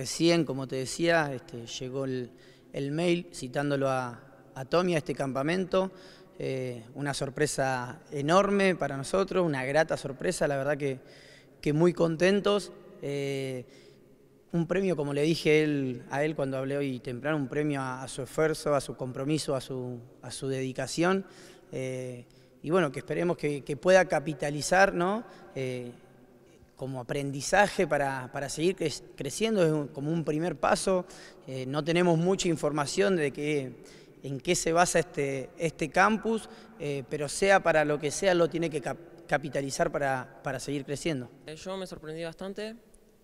Recién, como te decía, este, llegó el, mail citándolo a, a, Tommy a este campamento. Eh, una sorpresa enorme para nosotros, una grata sorpresa, la verdad que, que muy contentos. Eh, un premio, como le dije a él cuando hablé hoy temprano, un premio a, su esfuerzo, a su compromiso, a su, a su dedicación. Eh, y bueno, que esperemos que, que pueda capitalizar ¿no? como aprendizaje para, para seguir creciendo, es como un primer paso. Eh, no tenemos mucha información de que, en qué se basa este, este campus, eh, pero sea para lo que sea, lo tiene que capitalizar para, seguir creciendo. Eh, yo me sorprendí bastante.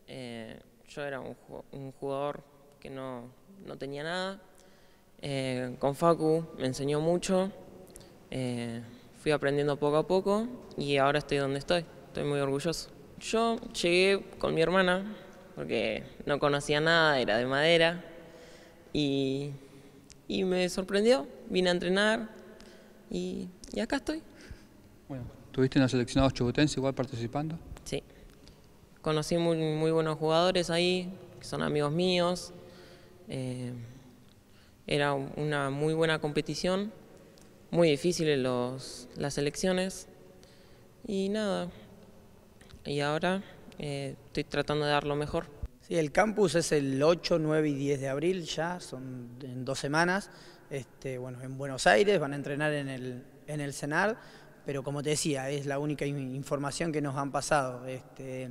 yo era un, jugador que no tenía nada. con Facu me enseñó mucho. fui aprendiendo poco a poco y ahora estoy donde estoy. Estoy muy orgulloso. Yo llegué con mi hermana, porque no conocía nada, era de madera, y, me sorprendió, vine a entrenar y, y acá estoy. Bueno, ¿tuviste en la los chubutenses igual participando? Sí, conocí muy, muy buenos jugadores ahí, que son amigos míos, eh, era una muy buena competición, muy difícil los las elecciones y nada, y ahora eh, estoy tratando de dar lo mejor. Sí, el campus es el 8, 9 y 10 de abril ya, son en dos semanas. Este, bueno, en Buenos Aires van a entrenar en el, en el pero como te decía, es la única información que nos han pasado. Este,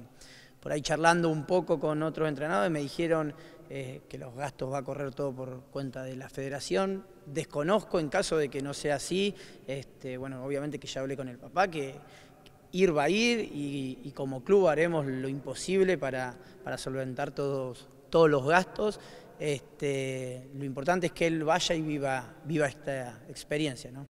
por ahí charlando un poco con otros entrenadores me dijeron eh, que los gastos va a correr todo por cuenta de la federación. Desconozco en caso de que no sea así, este, bueno, obviamente que ya hablé con el papá, que ir va a ir y, como club haremos lo imposible para, para solventar todos, todos los gastos. Este, lo importante es que él vaya y viva, viva esta experiencia. ¿no?